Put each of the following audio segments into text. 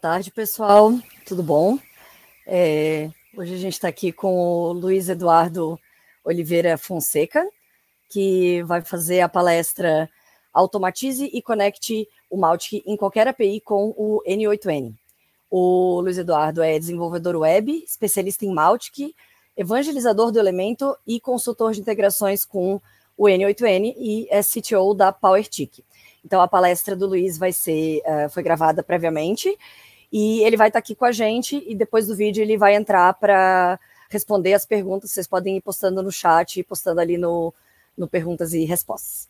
Boa tarde, pessoal. Tudo bom? É, hoje a gente está aqui com o Luiz Eduardo Oliveira Fonseca, que vai fazer a palestra Automatize e Conecte o Maltic em qualquer API com o N8N. O Luiz Eduardo é desenvolvedor web, especialista em Maltic, evangelizador do elemento e consultor de integrações com o N8N e é CTO da PowerTIC. Então, a palestra do Luiz vai ser, uh, foi gravada previamente e ele vai estar tá aqui com a gente e depois do vídeo ele vai entrar para responder as perguntas. Vocês podem ir postando no chat e postando ali no, no Perguntas e Respostas.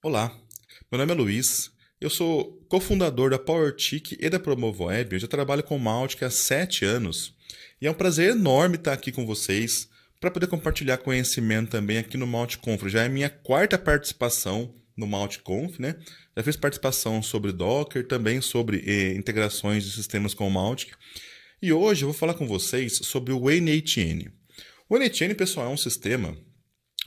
Olá, meu nome é Luiz, eu sou cofundador da PowerTick e da PromoVoeb. eu já trabalho com Maltic há sete anos e é um prazer enorme estar aqui com vocês para poder compartilhar conhecimento também aqui no MaltConf. Já é minha quarta participação no MaltConf, né? Já fiz participação sobre Docker, também sobre eh, integrações de sistemas com o Malt. E hoje eu vou falar com vocês sobre o NHN. O NHN, pessoal, é um sistema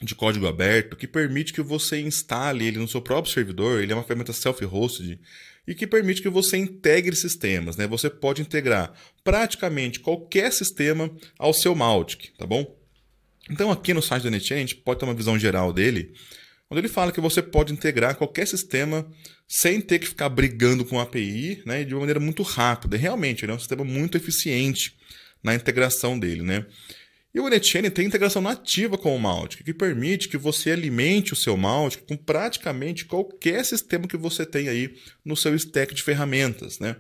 de código aberto que permite que você instale ele no seu próprio servidor, ele é uma ferramenta self-hosted e que permite que você integre sistemas, né? Você pode integrar praticamente qualquer sistema ao seu Maltic, tá bom? Então, aqui no site do NetChain, a gente pode ter uma visão geral dele, onde ele fala que você pode integrar qualquer sistema sem ter que ficar brigando com a API, né, de uma maneira muito rápida. E realmente, ele é um sistema muito eficiente na integração dele, né? E o NetChain tem integração nativa com o Mautic, que permite que você alimente o seu Mautic com praticamente qualquer sistema que você tem aí no seu stack de ferramentas, né?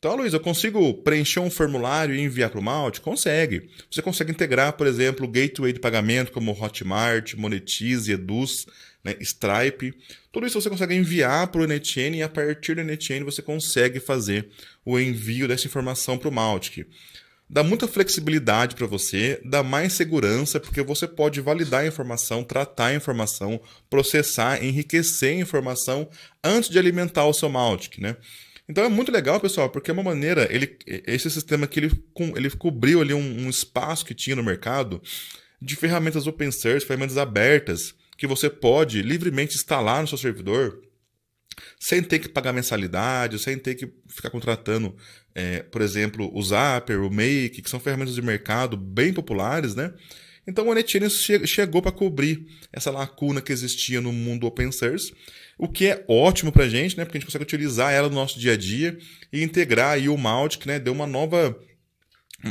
Então, Luiz, eu consigo preencher um formulário e enviar para o Malte? Consegue. Você consegue integrar, por exemplo, gateway de pagamento como Hotmart, Monetize, Eduz, né, Stripe. Tudo isso você consegue enviar para o NetN e a partir do NetN você consegue fazer o envio dessa informação para o Maltic. Dá muita flexibilidade para você, dá mais segurança, porque você pode validar a informação, tratar a informação, processar, enriquecer a informação antes de alimentar o seu Maltic, né? Então é muito legal, pessoal, porque é uma maneira, ele, esse sistema que ele, ele cobriu ali um, um espaço que tinha no mercado de ferramentas open source, ferramentas abertas, que você pode livremente instalar no seu servidor sem ter que pagar mensalidade, sem ter que ficar contratando, é, por exemplo, o Zapper, o Make, que são ferramentas de mercado bem populares, né? Então o Ethereum che chegou para cobrir essa lacuna que existia no mundo open source, o que é ótimo para a gente, né? Porque a gente consegue utilizar ela no nosso dia a dia e integrar aí o Mautic, né? Deu uma nova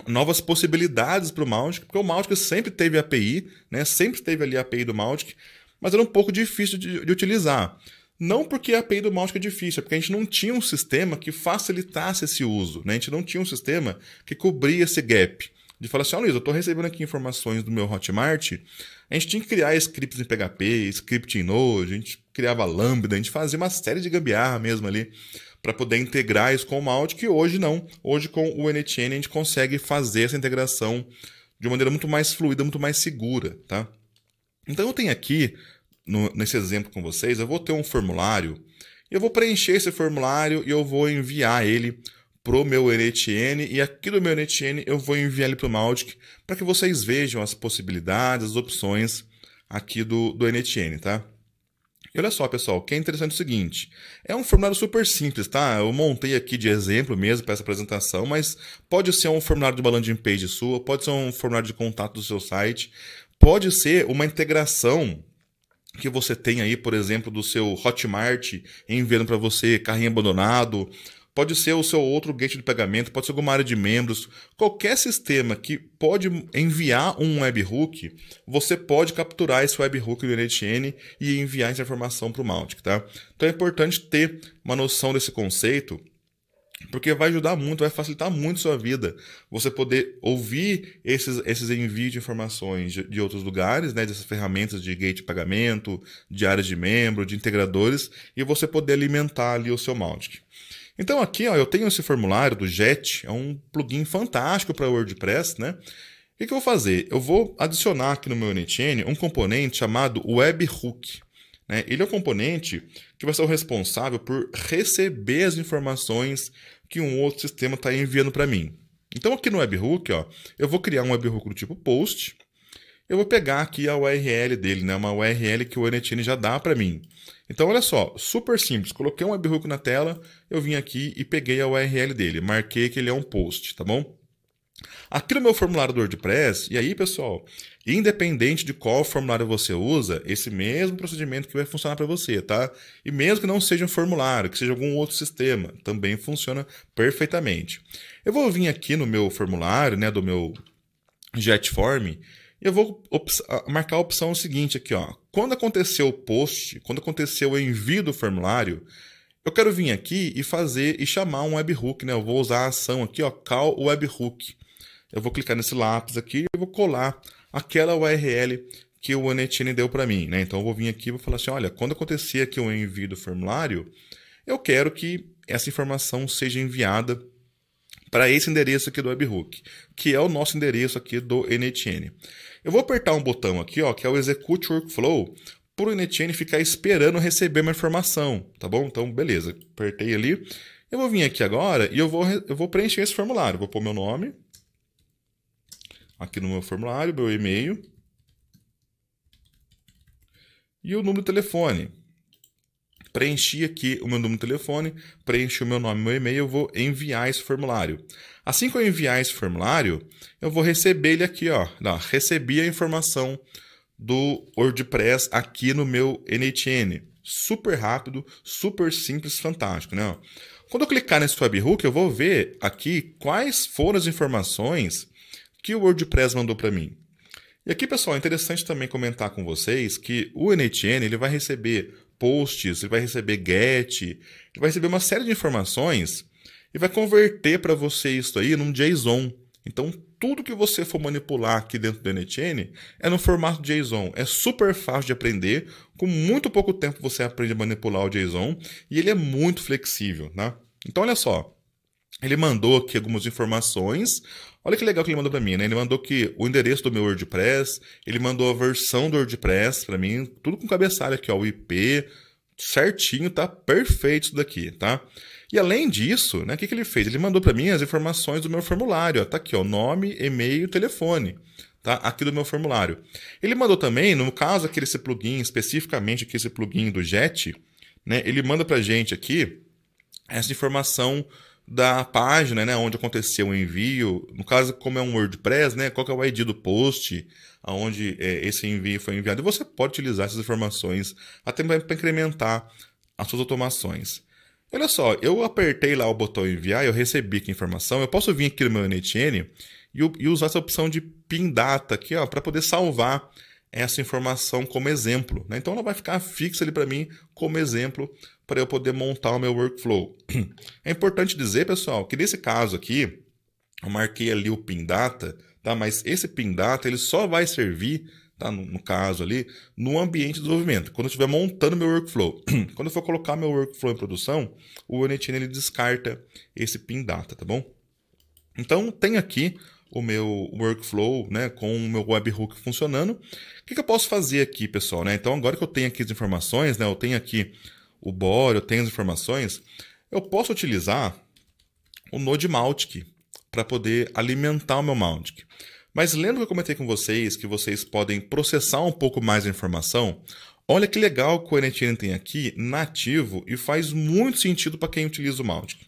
novas possibilidades para o Mautic, porque o Mautic sempre teve API, né? Sempre teve ali a API do Mautic, mas era um pouco difícil de, de utilizar. Não porque a API do Mautic é difícil, é porque a gente não tinha um sistema que facilitasse esse uso, né? A gente não tinha um sistema que cobria esse gap de falar assim, ó oh, Luiz, eu estou recebendo aqui informações do meu Hotmart, a gente tinha que criar scripts em PHP, script em Node, a gente criava Lambda, a gente fazia uma série de gambiarra mesmo ali, para poder integrar isso com o Malt, que hoje não. Hoje com o NTN a gente consegue fazer essa integração de uma maneira muito mais fluida, muito mais segura, tá? Então eu tenho aqui, no, nesse exemplo com vocês, eu vou ter um formulário, eu vou preencher esse formulário e eu vou enviar ele pro meu NTN e aqui do meu NTN eu vou enviar ele para o Mautic para que vocês vejam as possibilidades, as opções aqui do, do NTN, tá? E olha só, pessoal, o que é interessante é o seguinte: é um formulário super simples, tá? Eu montei aqui de exemplo mesmo para essa apresentação, mas pode ser um formulário de uma landing page sua, pode ser um formulário de contato do seu site, pode ser uma integração que você tem aí, por exemplo, do seu Hotmart enviando para você carrinho abandonado, pode ser o seu outro gate de pagamento, pode ser alguma área de membros, qualquer sistema que pode enviar um webhook, você pode capturar esse webhook do NetN e enviar essa informação para o Mautic, tá? Então é importante ter uma noção desse conceito, porque vai ajudar muito, vai facilitar muito sua vida. Você poder ouvir esses, esses envios de informações de, de, outros lugares, né? Dessas ferramentas de gate de pagamento, de áreas de membro, de integradores, e você poder alimentar ali o seu Mautic. Então aqui ó, eu tenho esse formulário do JET, é um plugin fantástico para WordPress, né? O que, que eu vou fazer? Eu vou adicionar aqui no meu NetN um componente chamado webhook. Né? Ele é o componente que vai ser o responsável por receber as informações que um outro sistema está enviando para mim. Então aqui no webhook, ó, eu vou criar um webhook do tipo post. Eu vou pegar aqui a URL dele, né? uma URL que o NetN já dá para mim. Então, olha só, super simples. Coloquei um webhook na tela, eu vim aqui e peguei a URL dele, marquei que ele é um post, tá bom? Aqui no meu formulário do WordPress, e aí pessoal, independente de qual formulário você usa, esse mesmo procedimento que vai funcionar para você, tá? E mesmo que não seja um formulário, que seja algum outro sistema, também funciona perfeitamente. Eu vou vir aqui no meu formulário, né, do meu JetForm, eu vou marcar a opção seguinte aqui, ó. Quando aconteceu o post, quando aconteceu o envio do formulário, eu quero vir aqui e fazer e chamar um webhook, né? Eu vou usar a ação aqui, ó, call webhook. Eu vou clicar nesse lápis aqui e vou colar aquela URL que o Anetine deu para mim, né? Então eu vou vir aqui e vou falar assim, olha, quando acontecer aqui o envio do formulário, eu quero que essa informação seja enviada para esse endereço aqui do webhook, que é o nosso endereço aqui do NTN. Eu vou apertar um botão aqui, ó, que é o Execute Workflow, para o NTN ficar esperando receber uma informação, tá bom? Então, beleza, apertei ali. Eu vou vir aqui agora e eu vou, eu vou preencher esse formulário. vou pôr meu nome aqui no meu formulário, meu e-mail e o número de telefone preenchi aqui o meu número de telefone, preenchi o meu nome e meu e-mail, eu vou enviar esse formulário. Assim que eu enviar esse formulário, eu vou receber ele aqui, ó. Não, recebi a informação do WordPress aqui no meu NHN. Super rápido, super simples, fantástico, né? Quando eu clicar nesse webhook, eu vou ver aqui quais foram as informações que o WordPress mandou para mim. E aqui, pessoal, é interessante também comentar com vocês que o NTN ele vai receber posts, ele vai receber GET, ele vai receber uma série de informações e vai converter para você isso aí num JSON. Então, tudo que você for manipular aqui dentro do NHN é no formato JSON. É super fácil de aprender, com muito pouco tempo você aprende a manipular o JSON e ele é muito flexível, né? Então, olha só, ele mandou aqui algumas informações. Olha que legal que ele mandou para mim, né? Ele mandou que o endereço do meu WordPress, ele mandou a versão do WordPress para mim, tudo com cabeçalho aqui, ó, o IP, certinho, tá perfeito isso daqui, tá? E além disso, né, o que, que ele fez? Ele mandou para mim as informações do meu formulário, ó, tá aqui, ó, nome, e-mail, telefone, tá? Aqui do meu formulário. Ele mandou também, no caso aquele desse plugin, especificamente aqui esse plugin do Jet, né? Ele manda pra gente aqui essa informação da página, né, onde aconteceu o envio. No caso, como é um WordPress, né, qual é o ID do post, aonde é, esse envio foi enviado. E você pode utilizar essas informações até para incrementar as suas automações. Olha só, eu apertei lá o botão enviar, eu recebi aqui a informação. Eu posso vir aqui no meu NetN e, e usar essa opção de pin data aqui, ó, para poder salvar essa informação como exemplo. Né? Então ela vai ficar fixa ali para mim como exemplo para eu poder montar o meu workflow. É importante dizer, pessoal, que nesse caso aqui, eu marquei ali o pin data, tá? Mas esse pin data ele só vai servir, tá? No, no caso ali, no ambiente de desenvolvimento, quando eu estiver montando meu workflow. quando eu for colocar meu workflow em produção, o Onitine ele descarta esse pin data, tá bom? Então tem aqui o meu workflow, né, com o meu webhook funcionando. O que, que eu posso fazer aqui, pessoal? Né? Então agora que eu tenho aqui as informações, né, eu tenho aqui o bório, tem as informações, eu posso utilizar o Node Mautic para poder alimentar o meu Mautic. Mas lembra que eu comentei com vocês que vocês podem processar um pouco mais a informação? Olha que legal que o Coherent tem aqui, nativo, e faz muito sentido para quem utiliza o Mautic.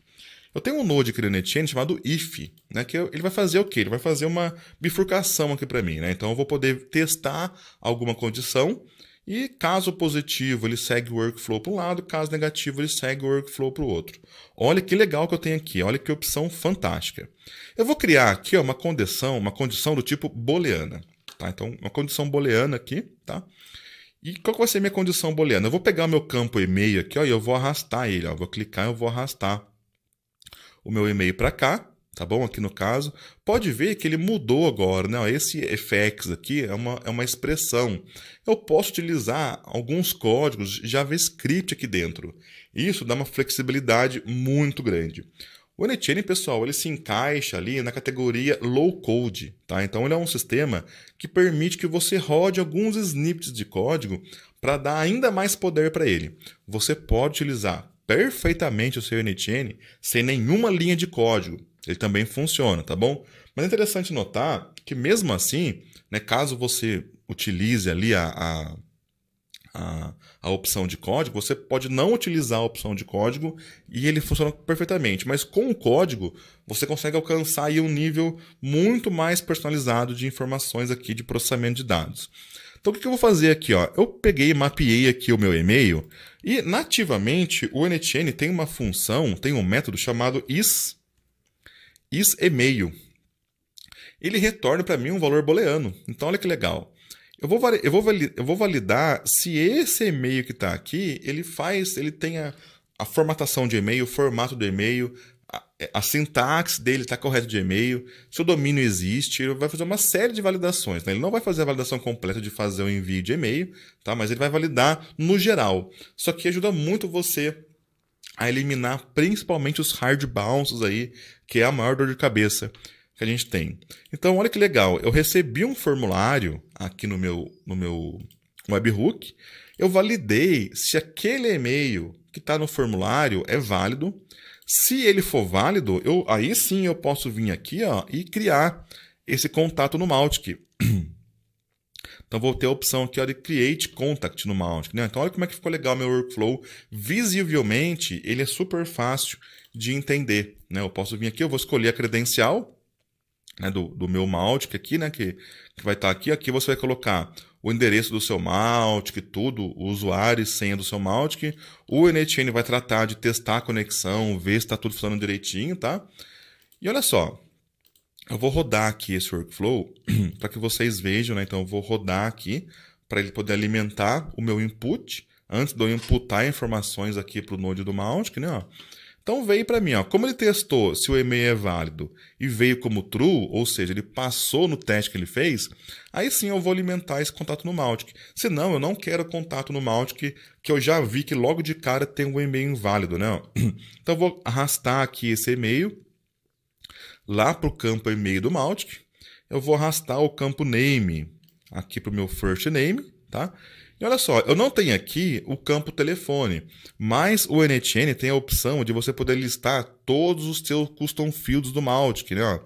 Eu tenho um node aqui no chamado if, né, que ele vai fazer o quê? Ele vai fazer uma bifurcação aqui para mim. Né? Então, eu vou poder testar alguma condição e caso positivo, ele segue o workflow para um lado, caso negativo, ele segue o workflow para o outro. Olha que legal que eu tenho aqui, olha que opção fantástica. Eu vou criar aqui ó, uma condição, uma condição do tipo booleana. Tá? Então, uma condição booleana aqui, tá? E qual vai ser minha condição booleana? Eu vou pegar o meu campo e-mail aqui ó, e eu vou arrastar ele. Ó. Vou clicar e eu vou arrastar o meu e-mail para cá tá bom? Aqui no caso, pode ver que ele mudou agora, né? Esse FX aqui é uma, é uma expressão. Eu posso utilizar alguns códigos JavaScript aqui dentro. Isso dá uma flexibilidade muito grande. O NTN, pessoal, ele se encaixa ali na categoria low code, tá? Então ele é um sistema que permite que você rode alguns snippets de código para dar ainda mais poder para ele. Você pode utilizar perfeitamente o seu NTN sem nenhuma linha de código, ele também funciona, tá bom? Mas é interessante notar que mesmo assim, né, caso você utilize ali a, a, a, a, opção de código, você pode não utilizar a opção de código e ele funciona perfeitamente. Mas com o código, você consegue alcançar aí um nível muito mais personalizado de informações aqui de processamento de dados. Então, o que eu vou fazer aqui? Ó? Eu peguei mapeei aqui o meu e-mail e, nativamente, o NTN tem uma função, tem um método chamado is is e mail Ele retorna para mim um valor booleano. Então, olha que legal. Eu vou, eu vou, eu vou validar se esse e-mail que está aqui, ele faz, ele tem a, a formatação de e-mail, o formato do e-mail, a, é, a sintaxe dele está correta de e-mail, se o domínio existe, ele vai fazer uma série de validações. Né? Ele não vai fazer a validação completa de fazer o envio de e-mail, tá? mas ele vai validar no geral. só que ajuda muito você a eliminar principalmente os hard bounces aí, que é a maior dor de cabeça que a gente tem. Então, olha que legal, eu recebi um formulário aqui no meu, no meu webhook, eu validei se aquele e-mail que está no formulário é válido. Se ele for válido, eu, aí sim eu posso vir aqui ó, e criar esse contato no Maltic. Então vou ter a opção aqui ó, de Create Contact no Mount. Né? Então olha como é que ficou legal meu workflow. Visivelmente, ele é super fácil de entender. Né? Eu posso vir aqui, eu vou escolher a credencial né, do, do meu Mautic aqui, né, que, que vai estar tá aqui. Aqui você vai colocar o endereço do seu Mautic, tudo, o usuário e senha do seu Mautic. O NHN vai tratar de testar a conexão, ver se está tudo funcionando direitinho, tá? E olha só, eu vou rodar aqui esse workflow para que vocês vejam, né? Então, eu vou rodar aqui para ele poder alimentar o meu input antes de eu imputar informações aqui para o Node do Mautic, né? Ó. Então veio para mim, ó, como ele testou se o e-mail é válido e veio como true, ou seja, ele passou no teste que ele fez, aí sim eu vou alimentar esse contato no Mautic. Se não, eu não quero contato no Mautic, que eu já vi que logo de cara tem um e-mail inválido, né? Então eu vou arrastar aqui esse e-mail lá para o campo e-mail do Mautic, eu vou arrastar o campo name aqui para o meu first name, tá? E olha só, eu não tenho aqui o campo telefone, mas o NTN tem a opção de você poder listar todos os seus custom fields do Mautic, né?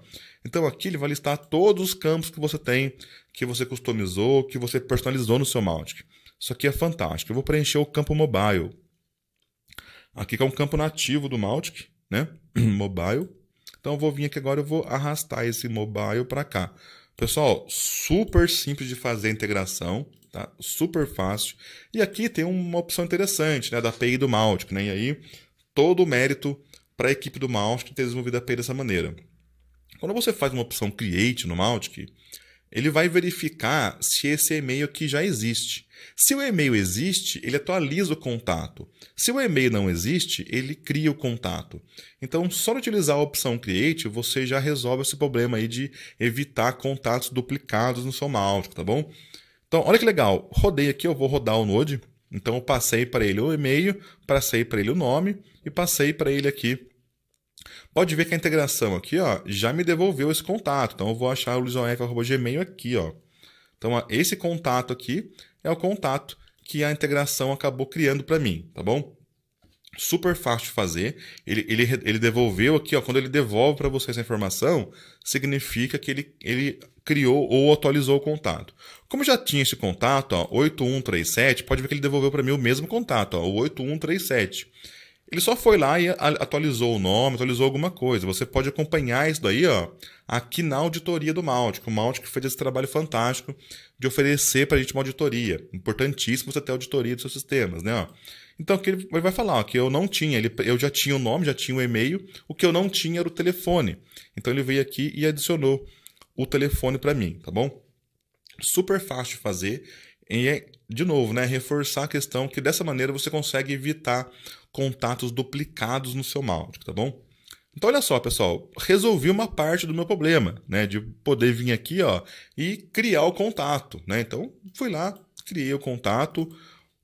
Então aqui ele vai listar todos os campos que você tem, que você customizou, que você personalizou no seu Mautic. Isso aqui é fantástico. Eu vou preencher o campo mobile. Aqui que é um campo nativo do Mautic, né? mobile. Então eu vou vir aqui agora, eu vou arrastar esse mobile para cá. Pessoal, super simples de fazer a integração, tá? Super fácil. E aqui tem uma opção interessante, né, da API do Mautic, né? E aí todo o mérito para a equipe do Mautic ter desenvolvido a API dessa maneira. Quando você faz uma opção create no Mautic, ele vai verificar se esse e-mail aqui já existe. Se o e-mail existe, ele atualiza o contato. Se o e-mail não existe, ele cria o contato. Então, só utilizar a opção Create, você já resolve esse problema aí de evitar contatos duplicados no seu Náutico, tá bom? Então, olha que legal. Rodei aqui, eu vou rodar o Node. Então, eu passei para ele o e-mail, passei para ele o nome e passei para ele aqui Pode ver que a integração aqui ó, já me devolveu esse contato. Então, eu vou achar o luisof.gmail aqui. Ó. Então, ó, esse contato aqui é o contato que a integração acabou criando para mim, tá bom? Super fácil de fazer. Ele, ele, ele devolveu aqui, ó, quando ele devolve para você essa informação, significa que ele, ele criou ou atualizou o contato. Como já tinha esse contato, ó, 8137, pode ver que ele devolveu para mim o mesmo contato, ó, o 8137. Ele só foi lá e atualizou o nome, atualizou alguma coisa. Você pode acompanhar isso daí, ó, aqui na auditoria do Maltic. O Maltic fez esse trabalho fantástico de oferecer para a gente uma auditoria. Importantíssimo você ter auditoria dos seus sistemas, né? Ó. Então, que ele vai falar ó, que eu não tinha, ele, eu já tinha o nome, já tinha o e-mail, o que eu não tinha era o telefone. Então, ele veio aqui e adicionou o telefone para mim, tá bom? Super fácil de fazer. E, é, de novo, né, reforçar a questão que dessa maneira você consegue evitar contatos duplicados no seu Maldic, tá bom? Então olha só, pessoal, resolvi uma parte do meu problema, né, de poder vir aqui, ó, e criar o contato, né? Então fui lá, criei o contato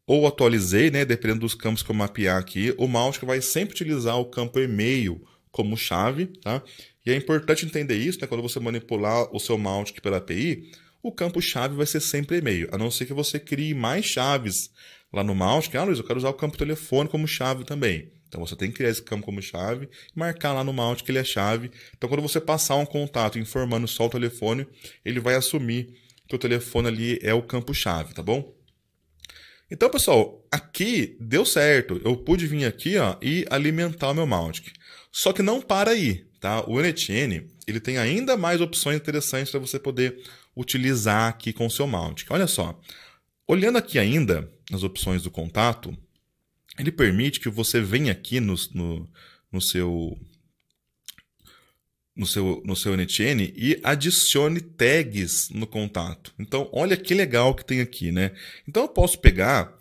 ou atualizei, né, dependendo dos campos que eu mapear aqui, o Maldic vai sempre utilizar o campo e-mail como chave, tá? E é importante entender isso, né, quando você manipular o seu Maldic pela API, o campo chave vai ser sempre e-mail, a não ser que você crie mais chaves lá no mouse, que, ah, Luiz, eu quero usar o campo telefone como chave também. Então você tem que criar esse campo como chave e marcar lá no mount que ele é chave. Então quando você passar um contato informando só o telefone, ele vai assumir que o telefone ali é o campo chave, tá bom? Então, pessoal, aqui deu certo. Eu pude vir aqui ó, e alimentar o meu Mautic. Só que não para aí, tá? O NTN, ele tem ainda mais opções interessantes para você poder utilizar aqui com o seu Mautic. Olha só, Olhando aqui ainda nas opções do contato, ele permite que você venha aqui no, no, no seu no seu, no seu NTN e adicione tags no contato. Então, olha que legal que tem aqui, né? Então, eu posso pegar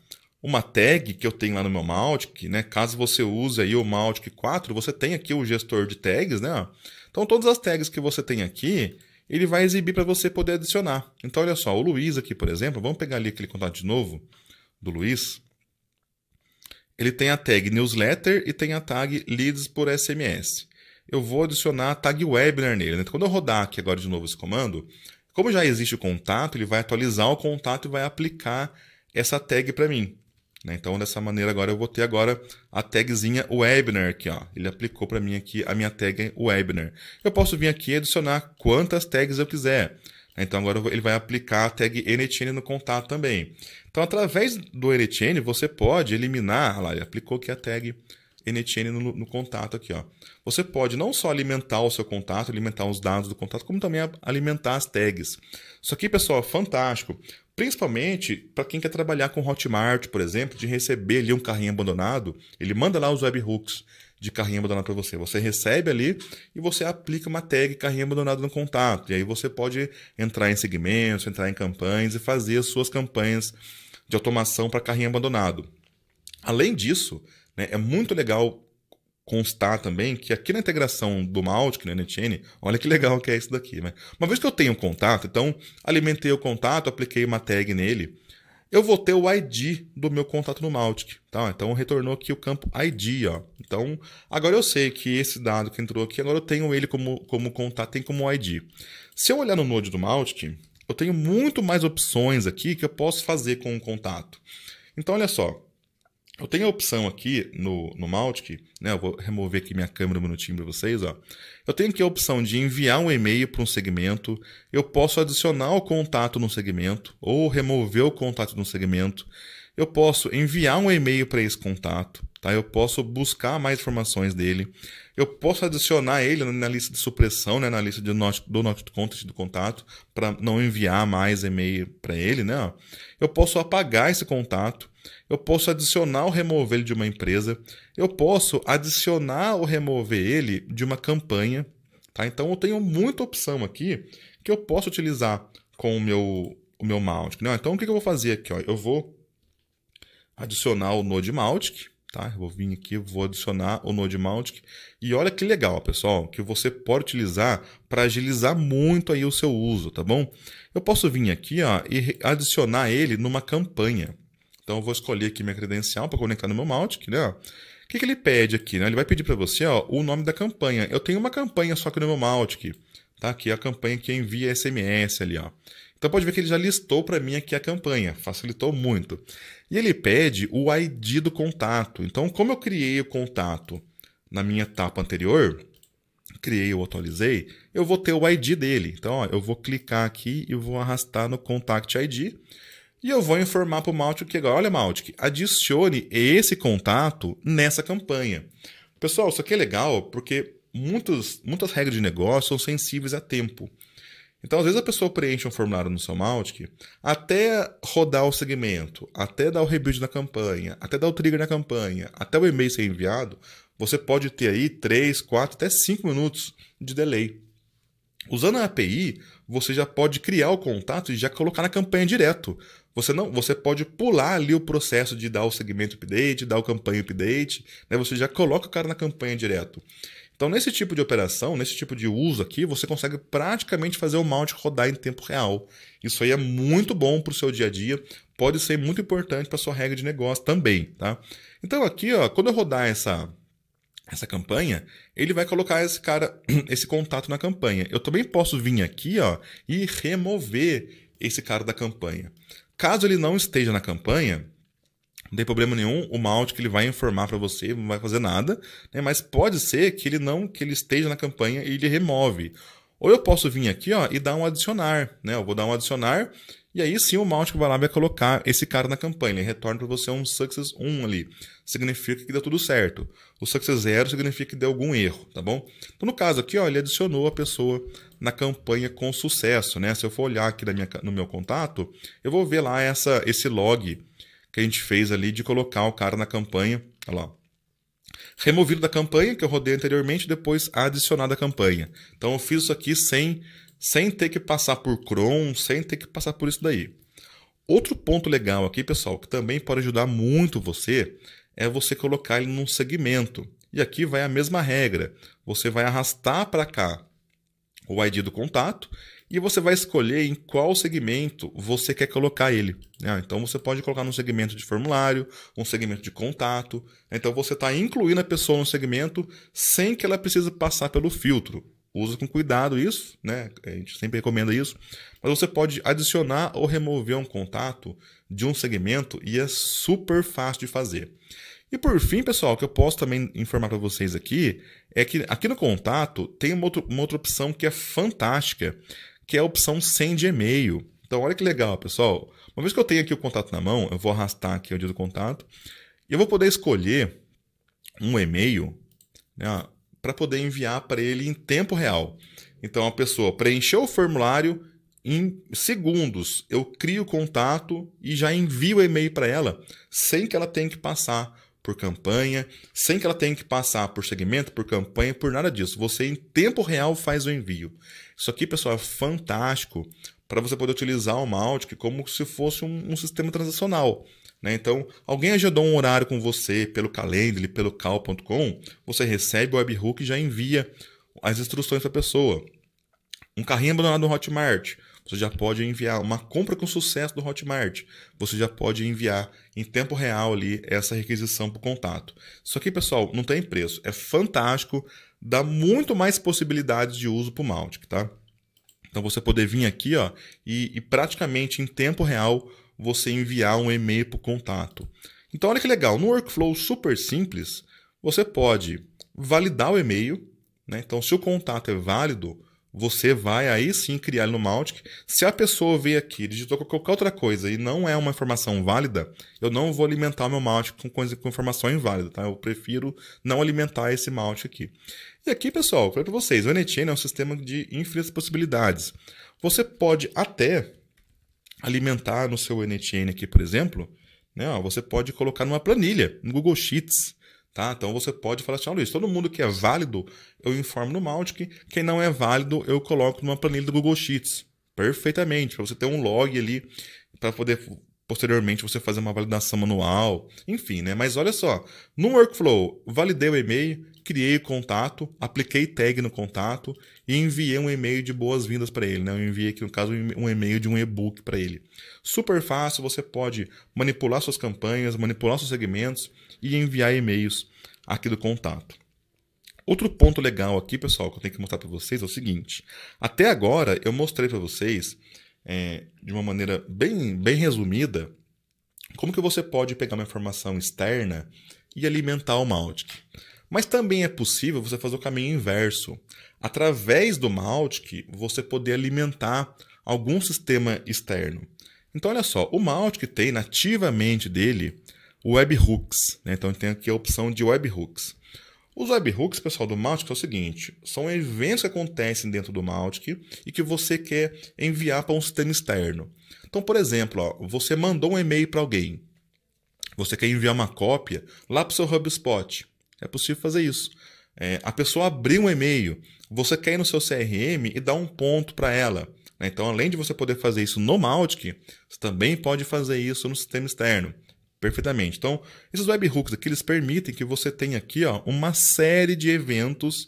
uma tag que eu tenho lá no meu Mautic, né? Caso você use aí o Mautic 4, você tem aqui o gestor de tags, né? Então, todas as tags que você tem aqui, ele vai exibir para você poder adicionar. Então, olha só, o Luiz aqui, por exemplo, vamos pegar ali aquele contato de novo do Luiz. Ele tem a tag newsletter e tem a tag leads por SMS. Eu vou adicionar a tag webinar nele. Né? Então, quando eu rodar aqui agora de novo esse comando, como já existe o contato, ele vai atualizar o contato e vai aplicar essa tag para mim. Né? Então, dessa maneira, agora eu vou ter agora a tagzinha webinar aqui. Ó. Ele aplicou para mim aqui a minha tag webinar. Eu posso vir aqui e adicionar quantas tags eu quiser. Então, agora ele vai aplicar a tag NTN no contato também. Então, através do NTN, você pode eliminar... Olha lá, ele aplicou aqui a tag NTN no, no, contato aqui. Ó. Você pode não só alimentar o seu contato, alimentar os dados do contato, como também alimentar as tags. Isso aqui, pessoal, é fantástico. Principalmente para quem quer trabalhar com Hotmart, por exemplo, de receber ali um carrinho abandonado, ele manda lá os webhooks de carrinho abandonado para você. Você recebe ali e você aplica uma tag carrinho abandonado no contato. E aí você pode entrar em segmentos, entrar em campanhas e fazer as suas campanhas de automação para carrinho abandonado. Além disso, né, é muito legal constar também que aqui na integração do Mautic, na NTN, olha que legal que é isso daqui. Né? Uma vez que eu tenho um contato, então alimentei o contato, apliquei uma tag nele, eu vou ter o ID do meu contato no Mautic. Tá? Então retornou aqui o campo ID. Ó. Então agora eu sei que esse dado que entrou aqui, agora eu tenho ele como, como contato, tem como ID. Se eu olhar no Node do Mautic, eu tenho muito mais opções aqui que eu posso fazer com o contato. Então olha só, eu tenho a opção aqui no, no Mautic, né? Eu vou remover aqui minha câmera um minutinho para vocês, ó. Eu tenho aqui a opção de enviar um e-mail para um segmento, eu posso adicionar o contato no segmento ou remover o contato no segmento. Eu posso enviar um e-mail para esse contato, tá? Eu posso buscar mais informações dele. Eu posso adicionar ele na lista de supressão, né, na lista de not, do not contact do contato, para não enviar mais e-mail para ele, né? Eu posso apagar esse contato eu posso adicionar ou remover ele de uma empresa, eu posso adicionar ou remover ele de uma campanha. Tá? Então eu tenho muita opção aqui que eu posso utilizar com o meu, o meu Mautic. Né? Então o que eu vou fazer aqui? Ó? Eu vou adicionar o Node Mautic. Tá? Eu vou vir aqui, vou adicionar o Node Mautic. E olha que legal, pessoal, que você pode utilizar para agilizar muito aí o seu uso, tá bom? Eu posso vir aqui ó, e adicionar ele numa campanha. Então eu vou escolher aqui minha credencial para conectar no meu Mautic, né? O que, que ele pede aqui? Né? Ele vai pedir para você ó, o nome da campanha. Eu tenho uma campanha só aqui no meu Mautic, tá? que é a campanha que envia SMS ali. Ó. Então pode ver que ele já listou para mim aqui a campanha, facilitou muito. E ele pede o ID do contato. Então como eu criei o contato na minha etapa anterior, criei ou atualizei, eu vou ter o ID dele. Então ó, eu vou clicar aqui e vou arrastar no Contact ID. E eu vou informar para o Maltic que agora, olha Maltic, adicione é esse contato nessa campanha. Pessoal, isso aqui é legal porque muitos, muitas regras de negócio são sensíveis a tempo. Então, às vezes a pessoa preenche um formulário no seu Maltic até rodar o segmento, até dar o rebuild na campanha, até dar o trigger na campanha, até o e-mail ser enviado, você pode ter aí 3, 4, até 5 minutos de delay. Usando a API, você já pode criar o contato e já colocar na campanha direto. Você não, você pode pular ali o processo de dar o segmento update, dar o campanha update, né? Você já coloca o cara na campanha direto. Então, nesse tipo de operação, nesse tipo de uso aqui, você consegue praticamente fazer o mount rodar em tempo real. Isso aí é muito bom para o seu dia a dia, pode ser muito importante para sua regra de negócio também, tá? Então, aqui, ó, quando eu rodar essa essa campanha, ele vai colocar esse cara, esse contato na campanha. Eu também posso vir aqui, ó, e remover esse cara da campanha. Caso ele não esteja na campanha, não tem problema nenhum, o Malte que ele vai informar para você, não vai fazer nada, né? mas pode ser que ele não que ele esteja na campanha e ele remove. Ou eu posso vir aqui ó, e dar um adicionar, né? Eu vou dar um adicionar e aí sim o Mount vai lá vai colocar esse cara na campanha. Ele retorna para você um Success 1 ali. Significa que deu tudo certo. O Success 0 significa que deu algum erro, tá bom? Então no caso aqui, ó, ele adicionou a pessoa na campanha com sucesso, né? Se eu for olhar aqui minha, no meu contato, eu vou ver lá essa, esse log que a gente fez ali de colocar o cara na campanha. Olha lá. Removido da campanha, que eu rodei anteriormente, depois adicionado à campanha. Então eu fiz isso aqui sem sem ter que passar por Chrome, sem ter que passar por isso daí. Outro ponto legal aqui, pessoal, que também pode ajudar muito você, é você colocar ele num segmento. E aqui vai a mesma regra. Você vai arrastar para cá o ID do contato e você vai escolher em qual segmento você quer colocar ele. Né? Então você pode colocar num segmento de formulário, um segmento de contato. Então você está incluindo a pessoa no segmento sem que ela precise passar pelo filtro usa com cuidado isso, né? A gente sempre recomenda isso. Mas você pode adicionar ou remover um contato de um segmento e é super fácil de fazer. E por fim, pessoal, o que eu posso também informar para vocês aqui é que aqui no contato tem uma, outro, uma outra opção que é fantástica, que é a opção send e-mail. Então, olha que legal, pessoal. Uma vez que eu tenho aqui o contato na mão, eu vou arrastar aqui o dia do contato e eu vou poder escolher um e-mail, né? para poder enviar para ele em tempo real. Então a pessoa preencheu o formulário em segundos, eu crio o contato e já envio o e-mail para ela, sem que ela tenha que passar por campanha, sem que ela tenha que passar por segmento, por campanha, por nada disso. Você em tempo real faz o envio. Isso aqui, pessoal, é fantástico para você poder utilizar o Mautic como se fosse um, um sistema transacional. Né? Então, alguém agendou um horário com você pelo Calendly, pelo cal.com, você recebe o webhook e já envia as instruções para a pessoa. Um carrinho abandonado no Hotmart, você já pode enviar. Uma compra com sucesso do Hotmart, você já pode enviar em tempo real ali essa requisição para o contato. Isso aqui, pessoal, não tem preço. É fantástico, dá muito mais possibilidades de uso para o Mautic, tá? Então você poder vir aqui ó, e, e praticamente em tempo real você enviar um e-mail para o contato. Então, olha que legal, no workflow super simples, você pode validar o e-mail. Né? Então, se o contato é válido, você vai aí sim criar no Mautic. Se a pessoa veio aqui, digitou qualquer outra coisa e não é uma informação válida, eu não vou alimentar o meu Mautic com, coisa, com informação inválida, tá? Eu prefiro não alimentar esse Mautic aqui. E aqui, pessoal, eu falei para vocês, o NetChain é um sistema de infinitas possibilidades. Você pode até alimentar no seu NTN aqui, por exemplo, né, ó, você pode colocar numa planilha, no Google Sheets. Tá? Então você pode falar assim, Luiz, todo mundo que é válido, eu informo no Mautic. Quem não é válido, eu coloco numa planilha do Google Sheets. Perfeitamente, para você ter um log ali, para poder posteriormente você fazer uma validação manual, enfim, né? Mas olha só, no workflow, validei o e-mail, criei o contato, apliquei tag no contato e enviei um e-mail de boas-vindas para ele. Né? Eu enviei aqui, no caso, um e-mail de um e-book para ele. Super fácil, você pode manipular suas campanhas, manipular seus segmentos e enviar e-mails aqui do contato. Outro ponto legal aqui, pessoal, que eu tenho que mostrar para vocês é o seguinte: até agora eu mostrei para vocês, é, de uma maneira bem, bem resumida, como que você pode pegar uma informação externa e alimentar o Maltic. Mas também é possível você fazer o caminho inverso. Através do Maltic, você poder alimentar algum sistema externo. Então, olha só, o Maltic tem nativamente dele webhooks. Né? Então, tem aqui a opção de webhooks. Os webhooks, pessoal, do Mautic é o seguinte: são eventos que acontecem dentro do Mautic e que você quer enviar para um sistema externo. Então, por exemplo, ó, você mandou um e-mail para alguém. Você quer enviar uma cópia lá para o seu HubSpot. É possível fazer isso. É, a pessoa abriu um e-mail, você quer ir no seu CRM e dar um ponto para ela. Né? Então, além de você poder fazer isso no Mautic, você também pode fazer isso no sistema externo. Perfeitamente. Então, esses webhooks aqui, eles permitem que você tenha aqui ó, uma série de eventos.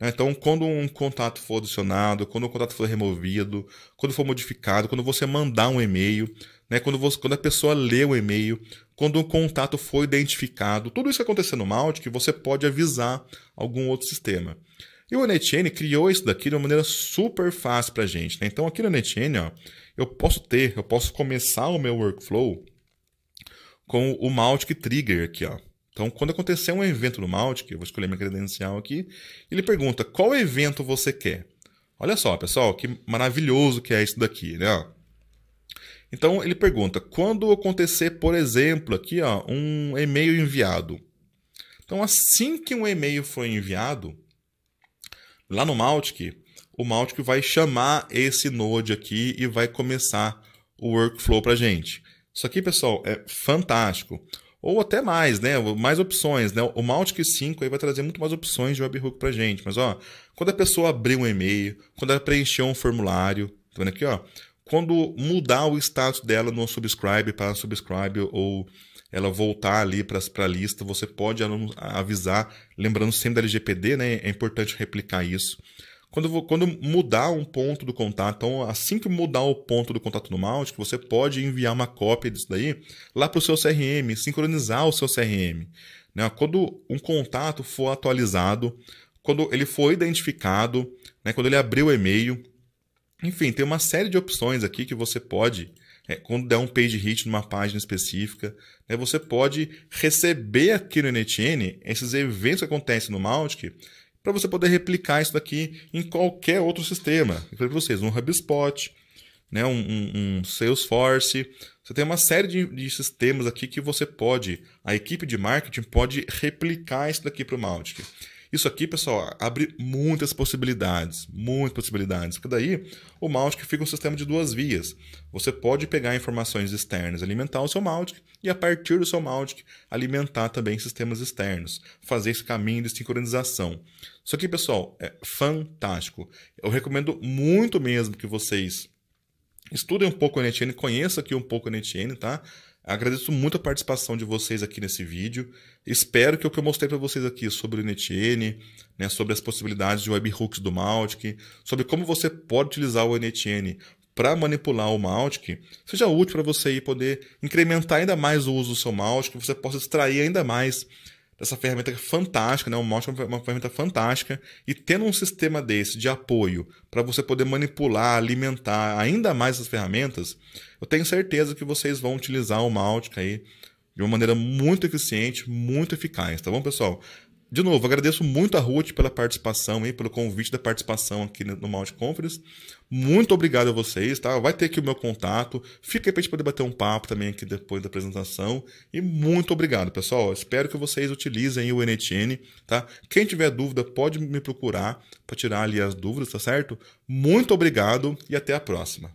Né? Então, quando um contato for adicionado, quando o um contato for removido, quando for modificado, quando você mandar um e-mail, né? Quando, você, quando a pessoa lê o e-mail, quando o contato foi identificado, tudo isso que tá aconteceu no Mautic, você pode avisar algum outro sistema. E o NetN criou isso daqui de uma maneira super fácil para a gente. Né? Então, aqui no NetN, ó, eu posso ter, eu posso começar o meu workflow com o Mautic Trigger aqui. Ó. Então, quando acontecer um evento no Mautic, eu vou escolher minha credencial aqui, ele pergunta qual evento você quer. Olha só, pessoal, que maravilhoso que é isso daqui, né? Então ele pergunta: quando acontecer, por exemplo, aqui ó, um e-mail enviado. Então, assim que um e-mail foi enviado, lá no Mautic, o Mautic vai chamar esse Node aqui e vai começar o workflow para gente. Isso aqui, pessoal, é fantástico. Ou até mais, né? Mais opções, né? O Mautic 5 aí vai trazer muito mais opções de webhook para gente. Mas, ó, quando a pessoa abrir um e-mail, quando ela preencher um formulário, tá vendo aqui, ó? quando mudar o status dela no subscribe para subscribe ou ela voltar ali para a lista, você pode avisar, lembrando sempre da LGPD, né? É importante replicar isso. Quando, quando mudar um ponto do contato, então assim que mudar o ponto do contato no Mautic, você pode enviar uma cópia disso daí lá para o seu CRM, sincronizar o seu CRM. Né? Quando um contato for atualizado, quando ele for identificado, né? quando ele abrir o e-mail, enfim, tem uma série de opções aqui que você pode, é, quando der um page hit numa página específica, né, você pode receber aqui no NTN esses eventos que acontecem no Mautic para você poder replicar isso daqui em qualquer outro sistema. Eu falei para vocês, um HubSpot, né, um, um, um, Salesforce. Você tem uma série de, de, sistemas aqui que você pode, a equipe de marketing pode replicar isso daqui para o Mautic. Isso aqui, pessoal, abre muitas possibilidades, muitas possibilidades, porque daí o Mautic fica um sistema de duas vias. Você pode pegar informações externas, alimentar o seu Mautic e a partir do seu Mautic alimentar também sistemas externos, fazer esse caminho de sincronização. Isso aqui, pessoal, é fantástico. Eu recomendo muito mesmo que vocês estudem um pouco o NetN, conheçam aqui um pouco o NetN, tá? Agradeço muito a participação de vocês aqui nesse vídeo. Espero que o que eu mostrei para vocês aqui sobre o NetN, né, sobre as possibilidades de webhooks do Mautic, sobre como você pode utilizar o NetN para manipular o Mautic, seja útil para você poder incrementar ainda mais o uso do seu Mautic, que você possa extrair ainda mais dessa ferramenta fantástica, né? O Motion é uma ferramenta fantástica e tendo um sistema desse de apoio para você poder manipular, alimentar ainda mais essas ferramentas, eu tenho certeza que vocês vão utilizar o Mautic aí de uma maneira muito eficiente, muito eficaz, tá bom, pessoal? De novo, agradeço muito a Ruth pela participação e pelo convite da participação aqui no Mount Conference. Muito obrigado a vocês, tá? Vai ter aqui o meu contato. Fica aí pra gente poder bater um papo também aqui depois da apresentação. E muito obrigado, pessoal. Espero que vocês utilizem o NTN, tá? Quem tiver dúvida, pode me procurar para tirar ali as dúvidas, tá certo? Muito obrigado e até a próxima.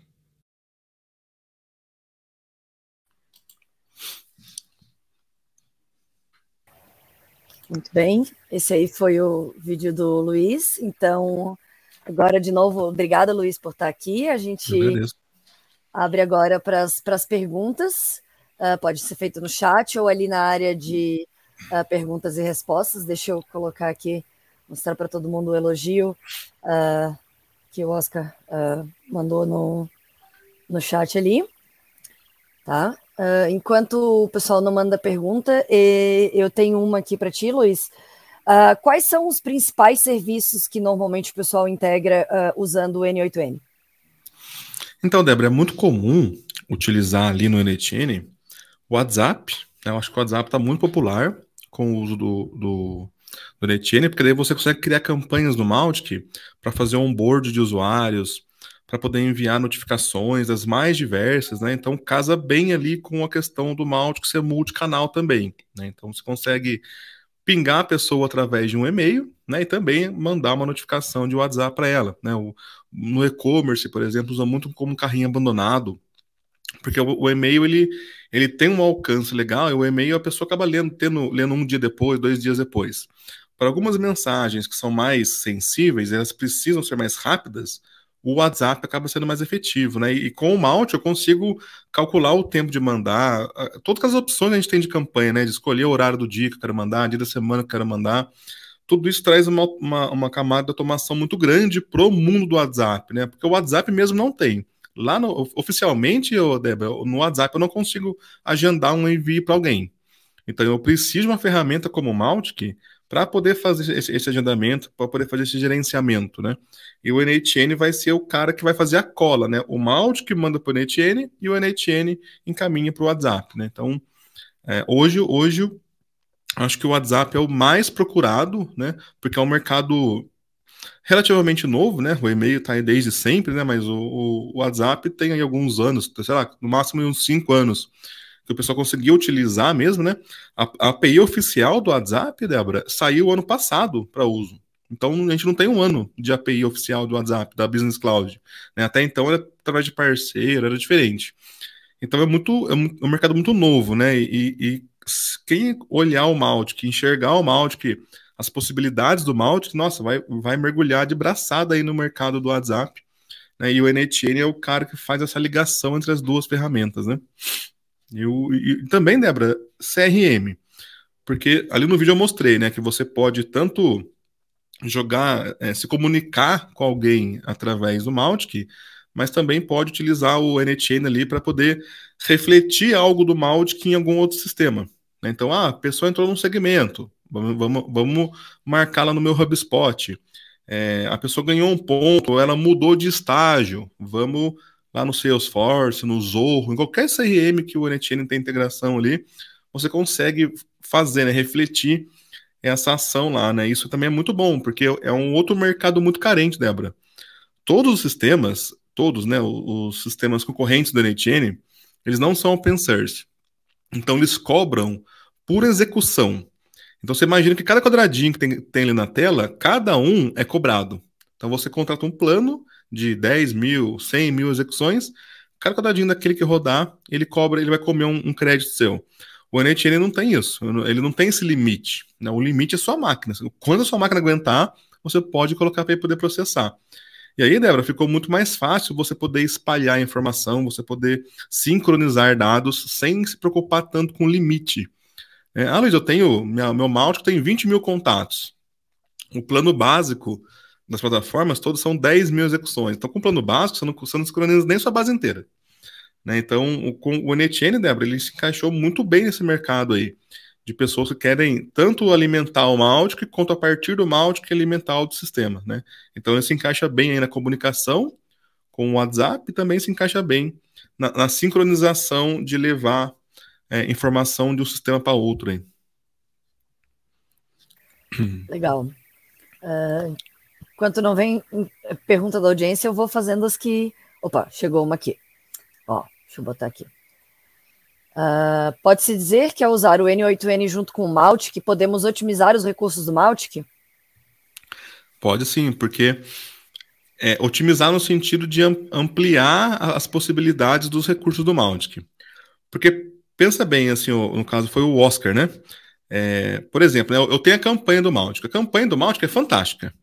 Muito bem, esse aí foi o vídeo do Luiz. Então, agora de novo, obrigada, Luiz, por estar aqui. A gente abre agora para as perguntas. Uh, pode ser feito no chat ou ali na área de uh, perguntas e respostas. Deixa eu colocar aqui, mostrar para todo mundo o elogio uh, que o Oscar mandou no, no chat ali. Tá? Uh, enquanto o pessoal não manda pergunta, eu tenho uma aqui para ti, Luiz. Uh, quais são os principais serviços que normalmente o pessoal integra uh, usando o N8N? Então, Débora, é muito comum utilizar ali no N8N o WhatsApp. Né? Eu acho que o WhatsApp está muito popular com o uso do, do, do n porque daí você consegue criar campanhas no Mautic para fazer onboard de usuários, para poder enviar notificações das mais diversas, né? Então casa bem ali com a questão do Máutico ser multicanal também, né? Então você consegue pingar a pessoa através de um e-mail, né? E também mandar uma notificação de WhatsApp para ela, né? O, no e-commerce, por exemplo, usa muito como carrinho abandonado, porque o, o, e-mail ele, ele tem um alcance legal e o e-mail a pessoa acaba lendo, tendo, lendo um dia depois, dois dias depois. Para algumas mensagens que são mais sensíveis, elas precisam ser mais rápidas o WhatsApp acaba sendo mais efetivo, né? E, com o Mount eu consigo calcular o tempo de mandar, todas as opções que a gente tem de campanha, né? De escolher o horário do dia que eu quero mandar, dia da semana que eu quero mandar. Tudo isso traz uma, uma, uma camada de automação muito grande para o mundo do WhatsApp, né? Porque o WhatsApp mesmo não tem. Lá no, oficialmente, eu, no WhatsApp eu não consigo agendar um envio para alguém. Então eu preciso de uma ferramenta como o Mautic para poder fazer esse agendamento, para poder fazer esse gerenciamento, né? E o NHN vai ser o cara que vai fazer a cola, né? O Malte que manda para o NHN e o NHN encaminha para o WhatsApp, né? Então, é, hoje, hoje, acho que o WhatsApp é o mais procurado, né? Porque é um mercado relativamente novo, né? O e-mail está aí desde sempre, né? Mas o, o, WhatsApp tem aí alguns anos, sei lá, no máximo uns cinco anos que o pessoal conseguia utilizar mesmo, né? A, a API oficial do WhatsApp, Débora, saiu ano passado para uso. Então a gente não tem um ano de API oficial do WhatsApp, da Business Cloud. Né? Até então era através de parceiro, era diferente. Então é muito, é, é um mercado muito novo, né? E, e quem olhar o Maltic, enxergar o Maltic, as possibilidades do Maltic, nossa, vai, vai mergulhar de braçada aí no mercado do WhatsApp. Né? E o NTN é o cara que faz essa ligação entre as duas ferramentas, né? Eu, e também, Débora, CRM. Porque ali no vídeo eu mostrei, né, que você pode tanto jogar, é, se comunicar com alguém através do Mautic, mas também pode utilizar o NChain ali para poder refletir algo do Mautic em algum outro sistema. Né? Então, ah, a pessoa entrou num segmento, vamos, vamos, vamos marcá-la no meu HubSpot. É, a pessoa ganhou um ponto, ela mudou de estágio, vamos lá no Salesforce, no Zorro, em qualquer CRM que o NetN tem integração ali, você consegue fazer, né, refletir essa ação lá, né? Isso também é muito bom, porque é um outro mercado muito carente, Débora. Todos os sistemas, todos, né, os sistemas concorrentes do NetN, eles não são open source. Então eles cobram por execução. Então você imagina que cada quadradinho que tem, tem ali na tela, cada um é cobrado. Então você contrata um plano de 10 mil, 100 mil execuções, cada quadradinho daquele que rodar, ele cobra, ele vai comer um, um crédito seu. O Anet ele não tem isso, ele não tem esse limite. Né? O limite é sua máquina. Quando a sua máquina aguentar, você pode colocar para ele poder processar. E aí, Débora, ficou muito mais fácil você poder espalhar a informação, você poder sincronizar dados sem se preocupar tanto com o limite. É, ah, Luiz, eu tenho. Minha, meu Maltic tem 20 mil contatos. O plano básico nas plataformas todas são 10 mil execuções. Então, com o plano básico, você não, você não sincroniza nem sua base inteira. Né? Então, o, com o NetN, Débora, ele se encaixou muito bem nesse mercado aí, de pessoas que querem tanto alimentar o Mautic, quanto a partir do Mautic alimentar o sistema. Né? Então, ele se encaixa bem aí na comunicação com o WhatsApp e também se encaixa bem na, na sincronização de levar é, informação de um sistema para outro. Aí. Legal. Uh, Enquanto não vem hum, pergunta da audiência, eu vou fazendo as que. Opa, chegou uma aqui. Ó, deixa eu botar aqui. Uh, Pode-se dizer que ao usar o N8N junto com o Maltic, podemos otimizar os recursos do Maltic? Pode sim, porque é, otimizar no sentido de ampliar as possibilidades dos recursos do Maltic. Porque pensa bem, assim, no caso foi o Oscar, né? É, por exemplo, né, eu tenho a campanha do Maltic. A campanha do Maltic é fantástica.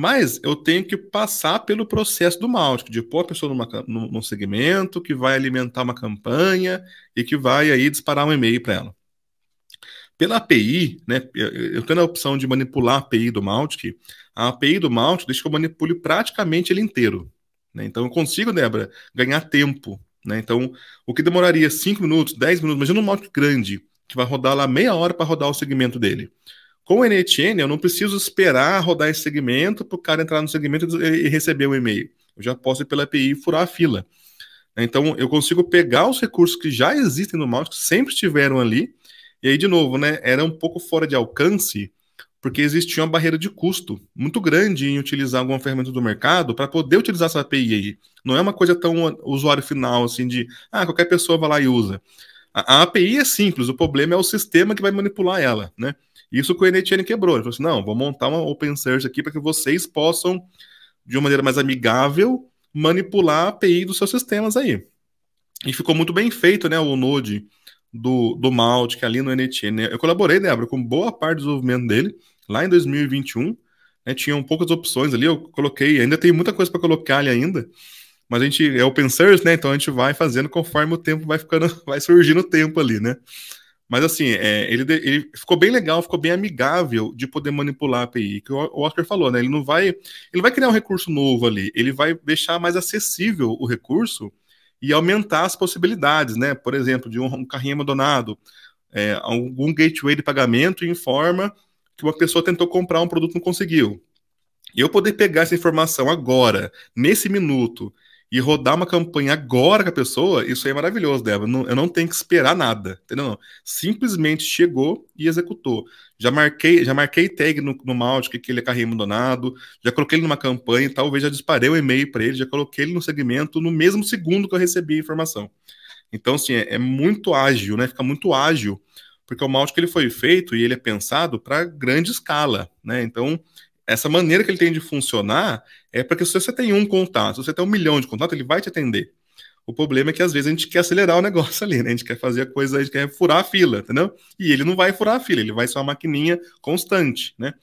Mas eu tenho que passar pelo processo do Mautic, de pôr a pessoa numa, num segmento que vai alimentar uma campanha e que vai aí disparar um e-mail para ela. Pela API, né, eu tenho a opção de manipular a API do Mautic. A API do Mautic deixa que eu manipule praticamente ele inteiro. Né? Então eu consigo, Débora, ganhar tempo. Né? Então, o que demoraria 5 minutos, 10 minutos, imagina um Mautic grande, que vai rodar lá meia hora para rodar o segmento dele. Com o NHN, eu não preciso esperar rodar esse segmento para o cara entrar no segmento e receber o um e-mail. Eu já posso ir pela API e furar a fila. Então, eu consigo pegar os recursos que já existem no mouse, que sempre estiveram ali, e aí, de novo, né, era um pouco fora de alcance, porque existia uma barreira de custo muito grande em utilizar alguma ferramenta do mercado para poder utilizar essa API aí. Não é uma coisa tão usuário final, assim, de, ah, qualquer pessoa vai lá e usa. A, a API é simples, o problema é o sistema que vai manipular ela, né? Isso que o NTN quebrou. Ele falou assim: não, vou montar uma open source aqui para que vocês possam, de uma maneira mais amigável, manipular a API dos seus sistemas aí. E ficou muito bem feito, né? O Node do, do Malt, que é ali no NTN. Né. Eu colaborei, Débora, né, com boa parte do desenvolvimento dele, lá em 2021. Né, tinham poucas opções ali, eu coloquei, ainda tem muita coisa para colocar ali ainda, mas a gente é open source, né? Então a gente vai fazendo conforme o tempo vai ficando, vai surgindo o tempo ali, né? Mas assim, é, ele, ele, ficou bem legal, ficou bem amigável de poder manipular a API, que o Oscar falou, né? Ele não vai. Ele vai criar um recurso novo ali, ele vai deixar mais acessível o recurso e aumentar as possibilidades, né? Por exemplo, de um, um carrinho abandonado, é, algum gateway de pagamento informa que uma pessoa tentou comprar um produto e não conseguiu. E eu poder pegar essa informação agora, nesse minuto, e rodar uma campanha agora com a pessoa, isso aí é maravilhoso, Débora. Eu não tenho que esperar nada, entendeu? Não. Simplesmente chegou e executou. Já marquei, já marquei tag no, no Mautic que ele é carrinho abandonado, já coloquei ele numa campanha, talvez já disparei o um e-mail para ele, já coloquei ele no segmento no mesmo segundo que eu recebi a informação. Então, assim, é, é muito ágil, né? Fica muito ágil, porque o Maltic ele foi feito e ele é pensado para grande escala, né? Então, essa maneira que ele tem de funcionar é para que se você tem um contato, se você tem um milhão de contatos, ele vai te atender. O problema é que às vezes a gente quer acelerar o negócio ali, né? A gente quer fazer a coisa, a gente quer furar a fila, entendeu? E ele não vai furar a fila, ele vai ser uma maquininha constante, né?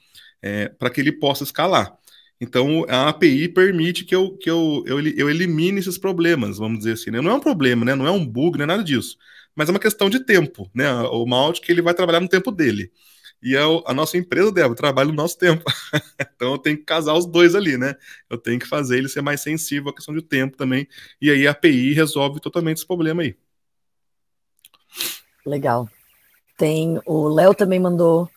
É, para que ele possa escalar. Então, a API permite que, eu, que eu, eu, eu elimine esses problemas, vamos dizer assim. Né? Não é um problema, né? não é um bug, não é nada disso. Mas é uma questão de tempo. Né? O Malt que ele vai trabalhar no tempo dele e a, é a nossa empresa, Débora, trabalha o nosso tempo. então eu tenho que casar os dois ali, né? Eu tenho que fazer ele ser mais sensível à questão de tempo também. E aí a API resolve totalmente esse problema aí. Legal. Tem o Léo também mandou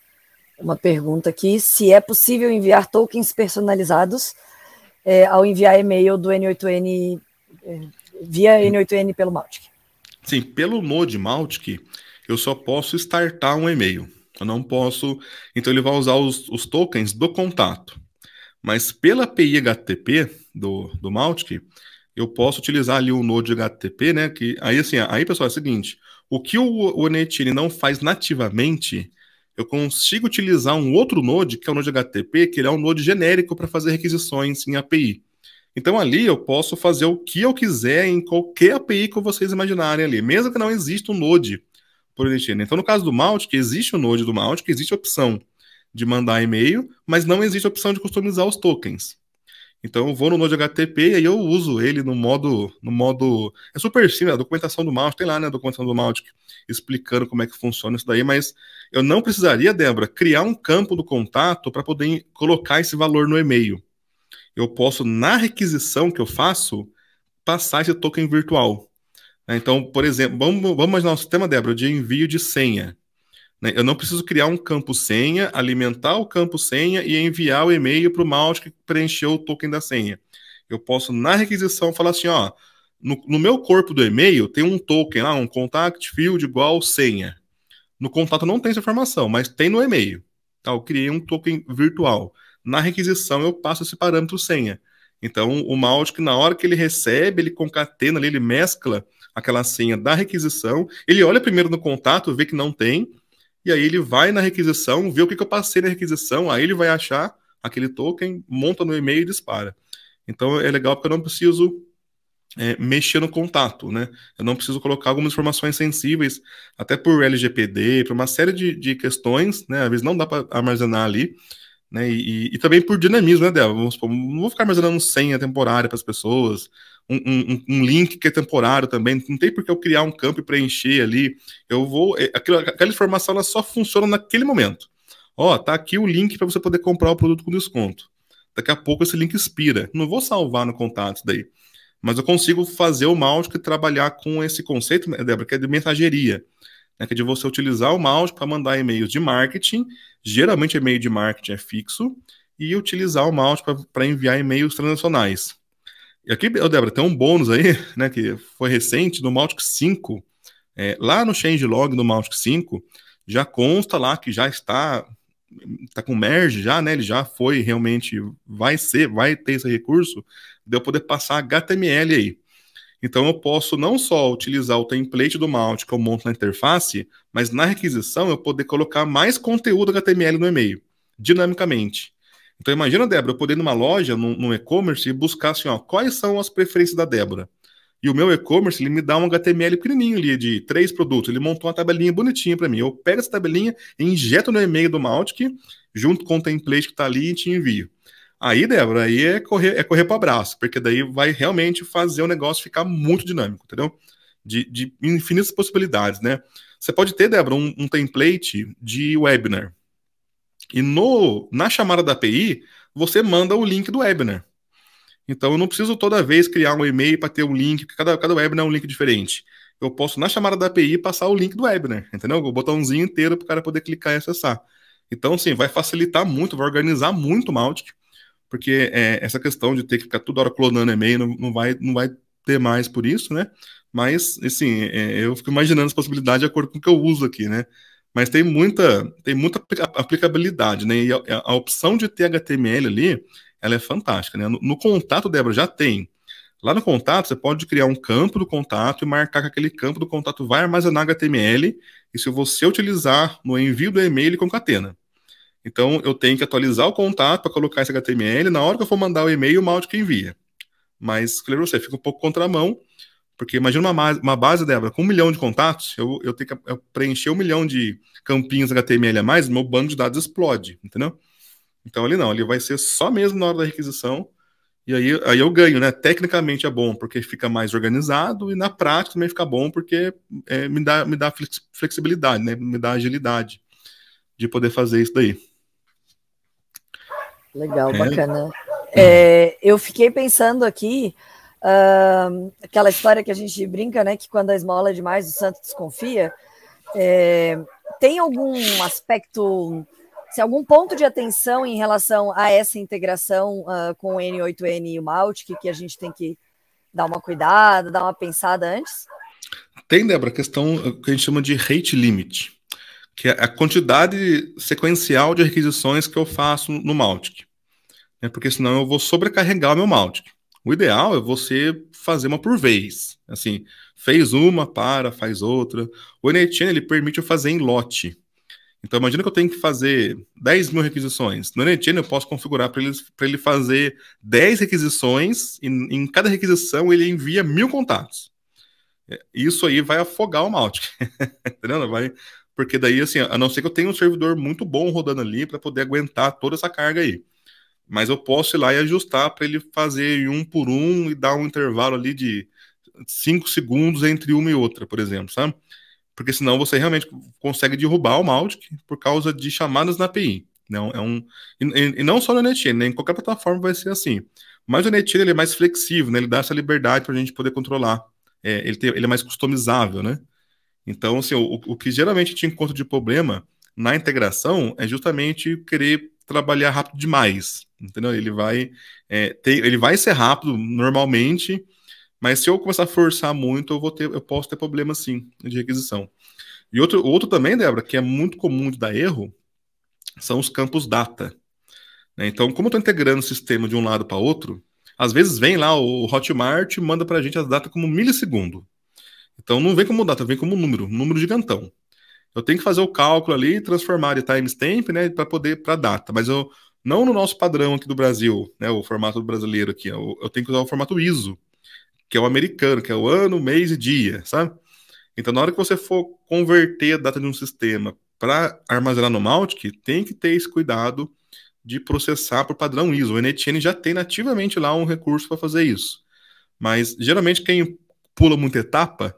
uma pergunta aqui: se é possível enviar tokens personalizados é, ao enviar e-mail do N8N é, via N8N pelo Mautic? Sim, pelo Node Mautic, eu só posso startar um e-mail. Eu não posso. Então ele vai usar os, os tokens do contato. Mas pela API HTTP do, do Mautic, eu posso utilizar ali o Node HTTP, né? Que, aí, assim, aí, pessoal, é o seguinte: o que o, o não faz nativamente, eu consigo utilizar um outro Node, que é o Node HTTP, que ele é um Node genérico para fazer requisições em API. Então, ali eu posso fazer o que eu quiser em qualquer API que vocês imaginarem ali, mesmo que não exista um Node clorexidina. Então, no caso do Mautic existe o Node do Mautic, existe a opção de mandar e-mail, mas não existe a opção de customizar os tokens. Então eu vou no Node HTTP e aí eu uso ele no modo. No modo é super simples, é a documentação do Mautic, tem lá né, a documentação do Mautic explicando como é que funciona isso daí, mas eu não precisaria, Débora, criar um campo do contato para poder colocar esse valor no e-mail. Eu posso, na requisição que eu faço, passar esse token virtual. Né? Então, por exemplo, vamos, vamos imaginar um sistema, Débora, de envio de senha. Né? Eu não preciso criar um campo senha, alimentar o campo senha e enviar o e-mail para o malte que preencheu o token da senha. Eu posso, na requisição, falar assim: ó, no, no meu corpo do e-mail tem um token lá, um contact field igual senha. No contato não tem essa informação, mas tem no e-mail. Tá? Eu criei um token virtual. Na requisição eu passo esse parâmetro senha. Então, o malte, na hora que ele recebe, ele concatena, ele mescla aquela senha da requisição, ele olha primeiro no contato, vê que não tem, e aí ele vai na requisição, vê o que, que eu passei na requisição, aí ele vai achar aquele token, monta no e-mail e dispara. Então é legal porque eu não preciso é, mexer no contato, né? Eu não preciso colocar algumas informações sensíveis, até por LGPD, por uma série de, de questões, né? Às vezes não dá para armazenar ali, né? E, e, também por dinamismo, né, Débora? Vamos supor, não vou ficar armazenando senha temporária para as pessoas, um, um, um, link que é temporário também. Não tem por que eu criar um campo e preencher ali. Eu vou. É, aquela informação ela só funciona naquele momento. Ó, tá aqui o link para você poder comprar o produto com desconto. Daqui a pouco esse link expira. Não vou salvar no contato daí. Mas eu consigo fazer o Mautic trabalhar com esse conceito, né, Débora, que é de mensageria. Né, que é de você utilizar o Mautic para mandar e-mails de marketing. Geralmente e-mail de marketing é fixo. E utilizar o Mautic para enviar e-mails transacionais. E aqui, Débora, tem um bônus aí, né, que foi recente, no Mautic 5. É, lá no changelog do Mautic 5, já consta lá que já está tá com merge já, né? Ele já foi realmente, vai ser, vai ter esse recurso, de eu poder passar HTML aí. Então eu posso não só utilizar o template do Mautic que eu monto na interface, mas na requisição eu poder colocar mais conteúdo HTML no e-mail, dinamicamente. Então imagina, Débora, eu poder ir numa loja, num, num e-commerce, e buscar assim, ó, quais são as preferências da Débora. E o meu e-commerce, ele me dá um HTML pequenininho ali de três produtos. Ele montou uma tabelinha bonitinha para mim. Eu pego essa tabelinha, injeto no e-mail do Mautic, junto com o template que está ali e te envio. Aí, Débora, aí é correr, é correr para abraço, porque daí vai realmente fazer o negócio ficar muito dinâmico, entendeu? De, de infinitas possibilidades, né? Você pode ter, Débora, um, um template de webinar. E no na chamada da API, você manda o link do webinar. Então, eu não preciso toda vez criar um e-mail para ter um link, porque cada, cada webinar é um link diferente. Eu posso, na chamada da API, passar o link do webinar, entendeu? O botãozinho inteiro para o cara poder clicar e acessar. Então, sim, vai facilitar muito, vai organizar muito o Maltic, porque é, essa questão de ter que ficar toda hora clonando e-mail não, não, vai, não vai ter mais por isso, né? Mas, assim, é, eu fico imaginando essa possibilidade de acordo com o que eu uso aqui, né? mas tem muita, tem muita aplicabilidade, né? E a, a opção de ter HTML ali, ela é fantástica, né? No, no contato, Débora, já tem. Lá no contato, você pode criar um campo do contato e marcar que aquele campo do contato vai armazenar HTML, e se você utilizar no envio do e-mail, ele concatena. Então, eu tenho que atualizar o contato para colocar esse HTML, na hora que eu for mandar o e-mail, o de que envia. Mas, claro, você fica um pouco contramão, porque imagina uma, uma base, Débora, com um milhão de contatos, eu, eu tenho que preencher um milhão de campinhos HTML a mais, meu banco de dados explode, entendeu? Então ali não, ali vai ser só mesmo na hora da requisição, e aí, aí eu ganho, né? Tecnicamente é bom, porque fica mais organizado, e na prática também fica bom, porque é, me, dá, me dá flexibilidade, né? Me dá agilidade de poder fazer isso daí. Legal, é. bacana. Hum. É, eu fiquei pensando aqui, Uh, aquela história que a gente brinca, né? Que quando a esmola é demais, o santo desconfia. É, tem algum aspecto, se algum ponto de atenção em relação a essa integração uh, com o N8N e o Maltic que a gente tem que dar uma cuidada, dar uma pensada antes? Tem, Débora, a questão ah, que a gente chama de rate limit, que é a quantidade sequencial de requisições que eu faço no Maltic. Né, porque senão eu vou sobrecarregar o meu Maltic. O ideal é você fazer uma por vez. Assim, fez uma, para, faz outra. O NHN, ele permite eu fazer em lote. Então, imagina que eu tenho que fazer 10 mil requisições. No NHN, eu posso configurar para ele, ele fazer 10 requisições, e em cada requisição ele envia mil contatos. É, isso aí vai afogar o Mautic, entendeu? Vai, porque daí, assim, a não ser que eu tenha um servidor muito bom rodando ali para poder aguentar toda essa carga aí mas eu posso ir lá e ajustar para ele fazer um por um e dar um intervalo ali de 5 segundos entre uma e outra, por exemplo, sabe? Porque senão você realmente consegue derrubar o Mautic por causa de chamadas na API. Não, é um, e, e não só no NetChain, né? em qualquer plataforma vai ser assim. Mas o NetChain ele é mais flexível, né? ele dá essa liberdade para a gente poder controlar. É, ele, tem, ele é mais customizável, né? Então, assim, o, o que geralmente te encontra de problema na integração é justamente querer trabalhar rápido demais, entendeu? Ele vai, é, ter, ele vai ser rápido normalmente, mas se eu começar a forçar muito, eu vou ter, eu posso ter problema sim de requisição. E outro, outro também, Débora, que é muito comum de dar erro, são os campos data. Né? Então, como eu estou integrando o sistema de um lado para outro, às vezes vem lá o Hotmart e manda para a gente as datas como milissegundo. Então, não vem como data, vem como número, número gigantão eu tenho que fazer o cálculo ali e transformar de timestamp, né, para poder para data, mas eu não no nosso padrão aqui do Brasil, né, o formato brasileiro aqui, eu, eu, tenho que usar o formato ISO, que é o americano, que é o ano, mês e dia, sabe? Então, na hora que você for converter a data de um sistema para armazenar no Mautic, tem que ter esse cuidado de processar por padrão ISO. O NTN já tem nativamente lá um recurso para fazer isso. Mas geralmente quem pula muita etapa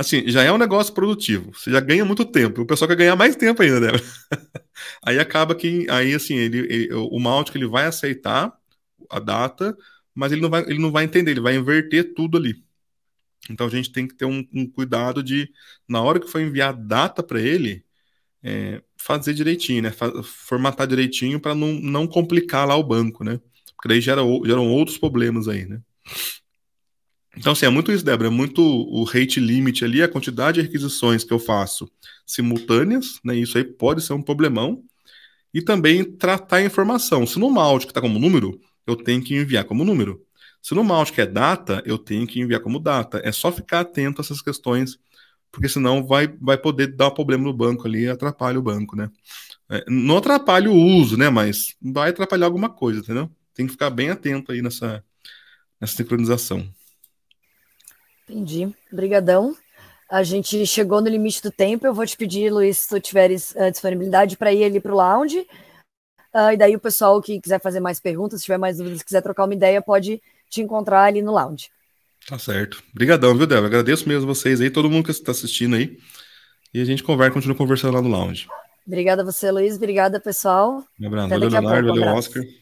assim, já é um negócio produtivo, você já ganha muito tempo, o pessoal quer ganhar mais tempo ainda, dela. aí acaba que, aí assim, ele, ele, o Maltic ele vai aceitar a data, mas ele não, vai, ele não vai entender, ele vai inverter tudo ali. Então a gente tem que ter um, um cuidado de, na hora que for enviar a data para ele, é, fazer direitinho, né? Formatar direitinho para não, não complicar lá o banco, né? Porque daí gera, geram outros problemas aí, né? Então, assim, é muito isso, Débora, é muito o rate limit ali, a quantidade de requisições que eu faço simultâneas, né? Isso aí pode ser um problemão. E também tratar a informação. Se no que está como número, eu tenho que enviar como número. Se no que é data, eu tenho que enviar como data. É só ficar atento a essas questões, porque senão vai, vai poder dar problema no banco ali atrapalha o banco, né? É, não atrapalha o uso, né? Mas vai atrapalhar alguma coisa, entendeu? Tem que ficar bem atento aí nessa, nessa sincronização. Entendi. Obrigadão. A gente chegou no limite do tempo. Eu vou te pedir, Luiz, se tu tiveres uh, disponibilidade para ir ali para o lounge. Uh, e daí o pessoal que quiser fazer mais perguntas, se tiver mais dúvidas, quiser trocar uma ideia, pode te encontrar ali no lounge. Tá certo. Obrigadão, viu, Débora? Agradeço mesmo vocês aí, todo mundo que está assistindo aí. E a gente conversa, continua conversando lá no lounge. Obrigada a você, Luiz. Obrigada, pessoal. Um abraço. Valeu, Leonardo. valeu, Oscar.